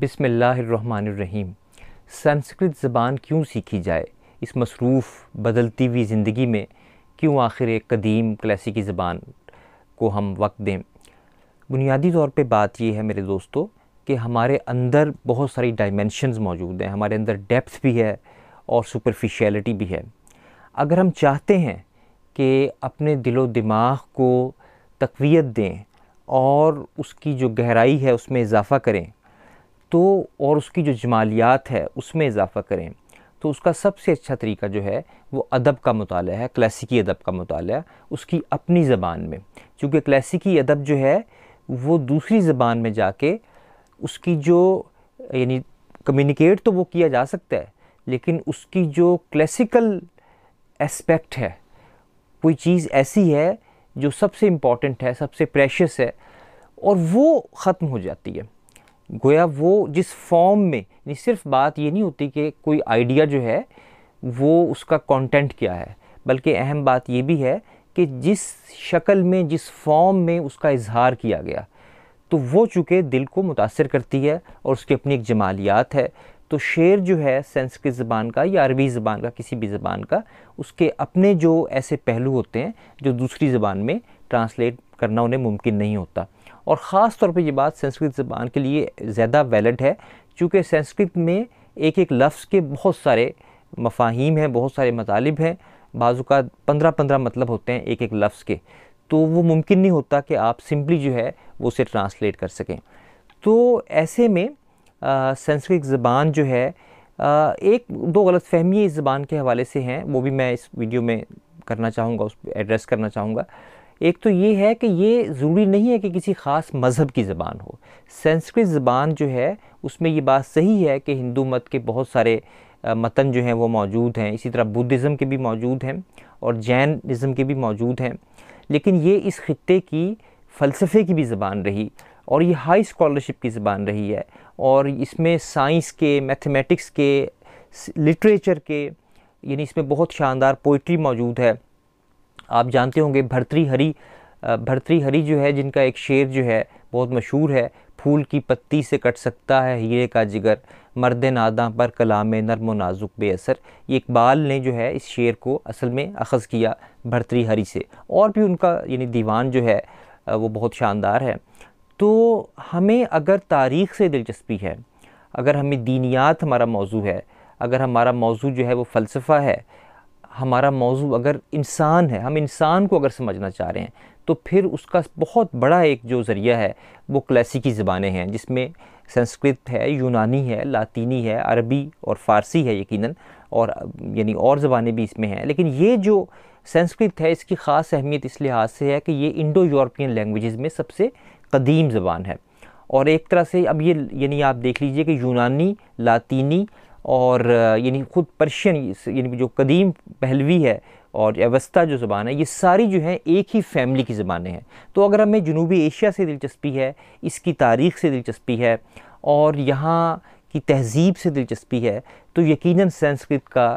बिसमीम संस्कृत ज़बान क्यों सीखी जाए इस मसरूफ़ बदलती हुई ज़िंदगी में क्यों आखिर एक कदीम क्लासिकी ज़बान को हम वक्त दें बुनियादी तौर पे बात यह है मेरे दोस्तों कि हमारे अंदर बहुत सारी डायमेंशनस मौजूद हैं हमारे अंदर डेप्थ भी है और सुपरफिशलिटी भी है अगर हम चाहते हैं कि अपने दिलो दिमाग को तकवीत दें और उसकी जो गहराई है उसमें इजाफ़ा करें तो और उसकी जो जमालियात है उसमें इजाफ़ा करें तो उसका सबसे अच्छा तरीका जो है वो अदब का मताल है क्लासिकी अदब का मताल उसकी अपनी ज़बान में क्योंकि क्लासिकी अदब जो है वो दूसरी ज़बान में जाके उसकी जो यानी कम्युनिकेट तो वो किया जा सकता है लेकिन उसकी जो क्लासिकल एस्पेक्ट है कोई चीज़ ऐसी है जो सबसे इम्पॉर्टेंट है सबसे प्रेशस है और वो ख़त्म हो जाती है गोया वो जिस फॉर्म में नहीं सिर्फ बात ये नहीं होती कि कोई आइडिया जो है वो उसका कंटेंट क्या है बल्कि अहम बात ये भी है कि जिस शक्ल में जिस फॉर्म में उसका इजहार किया गया तो वो चूँकि दिल को मुतासर करती है और उसकी अपनी एक जमालियात है तो शेर जो है संस्कृत ज़बान का या अरबी ज़बान का किसी भी ज़बान का उसके अपने जो ऐसे पहलू होते हैं जो दूसरी ज़बान में ट्रांसलेट करना उन्हें मुमकिन नहीं होता और ख़ास तौर पर यह बात संस्कृत ज़बान के लिए ज़्यादा वैलड है चूँकि संस्कृत में एक एक लफ्ज़ के बहुत सारे मफाहिम हैं बहुत सारे मतालब हैं बाज़ू का पंद्रह पंद्रह मतलब होते हैं एक एक लफ्ज़ के तो वो मुमकिन नहीं होता कि आप सिंपली जो है वो उसे ट्रांसलेट कर सकें तो ऐसे में संस्कृत ज़बान जो है आ, एक दो गलत फहमियाँ इस ज़बान के हवाले से हैं वो भी मैं इस वीडियो में करना चाहूँगा उस एड्रेस करना चाहूँगा एक तो ये है कि ये ज़रूरी नहीं है कि किसी ख़ास मज़हब की ज़बान हो संस्कृत ज़बान जो है उसमें ये बात सही है कि हिंदू मत के बहुत सारे मतन जो हैं वो मौजूद हैं इसी तरह बुद्धिज़्म के भी मौजूद हैं और जैनज़म के भी मौजूद हैं लेकिन ये इस खत्े की फ़लसफ़े की भी ज़बान रही और ये हाई स्कॉलरशिप की ज़बान रही है और इसमें साइंस के मैथमेटिक्स के लिटरेचर के यानी इसमें बहुत शानदार पोइट्री मौजूद है आप जानते होंगे भर्तृहरि भर्तृहरि जो है जिनका एक शेर जो है बहुत मशहूर है फूल की पत्ती से कट सकता है हीरे का जिगर मर्द नादा पर कलाम नरम व नाजुक बेअसर ये इकबाल ने जो है इस शेर को असल में अखज़ किया भर्तृहरि से और भी उनका यानी दीवान जो है वो बहुत शानदार है तो हमें अगर तारीख़ से दिलचस्पी है अगर हमें दीनियात हमारा मौजू है अगर हमारा मौजू जो है वो फ़लसफ़ा है हमारा मौजू अगर इंसान है हम इंसान को अगर समझना चाह रहे हैं तो फिर उसका बहुत बड़ा एक जो ज़रिया है वो क्लासिकी ज़बानें हैं जिसमें संस्कृत है यूनानी है लातीनी है अरबी और फ़ारसी है यकीनन और यानी और ज़बानें भी इसमें हैं लेकिन ये जो संस्कृत है इसकी ख़ास अहमियत इस लिहाज से है कि ये इंडो यूरोपियन लैंग्वेज़ में सबसे कदीम ज़बान है और एक तरह से अब ये यानी आप देख लीजिए कि यूनानी लातीनी और यानी ख़ुद पर्शियन यानी जो कदीम पहलवी है और अवस्था जो ज़बान है ये सारी जो है एक ही फैमिली की ज़बानें हैं तो अगर हमें जनूबी एशिया से दिलचस्पी है इसकी तारीख़ से दिलचस्पी है और यहाँ की तहज़ीब से दिलचस्पी है तो यकीनन संस्कृत का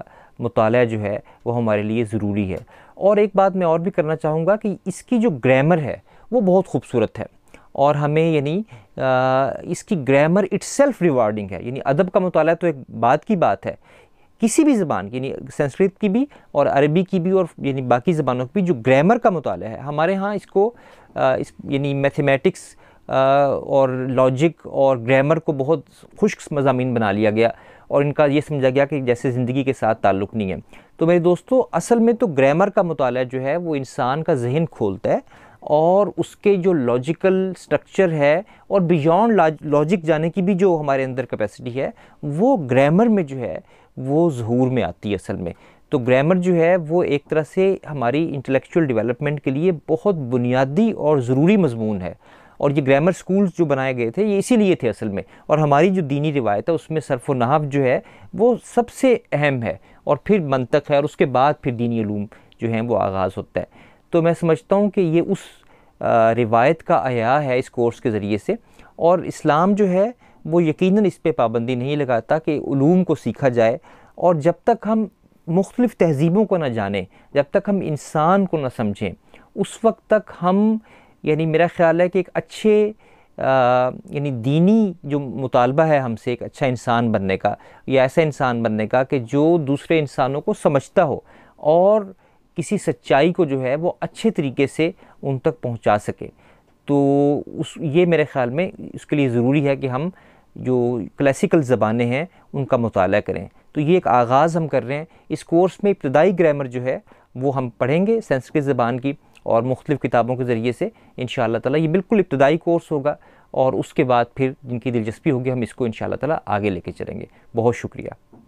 मताल जो है वो हमारे लिए ज़रूरी है और एक बात मैं और भी करना चाहूँगा कि इसकी जो ग्रामर है वो बहुत खूबसूरत है और हमें यानी इसकी ग्रामर सेल्फ रिवॉर्डिंग है यानी अदब का मताल तो एक बात की बात है किसी भी ज़बान की यानी संस्कृत की भी और अरबी की भी और यानी बाकी ज़बानों की भी जो ग्रामर का मताल है हमारे यहाँ इसको इस यानी मैथमेटिक्स और लॉजिक और ग्रामर को बहुत खुश्क मजामी बना लिया गया और इनका ये समझा गया कि जैसे ज़िंदगी के साथ ताल्लुक़ नहीं है तो मेरे दोस्तों असल में तो ग्रामर का मताल जो है वो इंसान का जहन खोलता है और उसके जो लॉजिकल स्ट्रक्चर है और बियॉन्ड लॉजिक जाने की भी जो हमारे अंदर कैपेसिटी है वो ग्रामर में जो है वो जहूर में आती है असल में तो ग्रामर जो है वो एक तरह से हमारी इंटेलेक्चुअल डेवलपमेंट के लिए बहुत बुनियादी और ज़रूरी मजमून है और ये ग्रामर स्कूल्स जो बनाए गए थे ये इसीलिए थे असल में और हमारी जो दीनी रिवायत है उसमें सरफ जो है वो सबसे अहम है और फिर मंतक है और उसके बाद फिर दीनी ूम जो हैं वो आगाज़ होता है तो मैं समझता हूँ कि ये उस रिवायत का आया है इस कोर्स के ज़रिए से और इस्लाम जो है वो यकीनन इस पर पाबंदी नहीं लगाता कि ूम को सीखा जाए और जब तक हम मुख्तलिफ़ तहज़ीबों को ना जानें जब तक हम इंसान को ना समझें उस वक्त तक हम यानी मेरा ख़्याल है कि एक अच्छे यानी दीनी जो मुतालबा है हमसे एक अच्छा इंसान बनने का या ऐसा इंसान बनने का कि जो दूसरे इंसानों को समझता हो और किसी सच्चाई को जो है वो अच्छे तरीके से उन तक पहुंचा सके तो उस ये मेरे ख़्याल में इसके लिए ज़रूरी है कि हम जो क्लासिकल ज़बानें हैं उनका मताल करें तो ये एक आगाज़ हम कर रहे हैं इस कोर्स में इब्तदाई ग्रामर जो है वो हम पढ़ेंगे संस्कृत ज़बान की और मुख्तु किताबों के ज़रिए से इन ताला ये बिल्कुल इब्तदाई कोर्स होगा और उसके बाद फिर जिनकी दिलचस्पी होगी हम इसको इन ताला आगे लेके चलेंगे बहुत शुक्रिया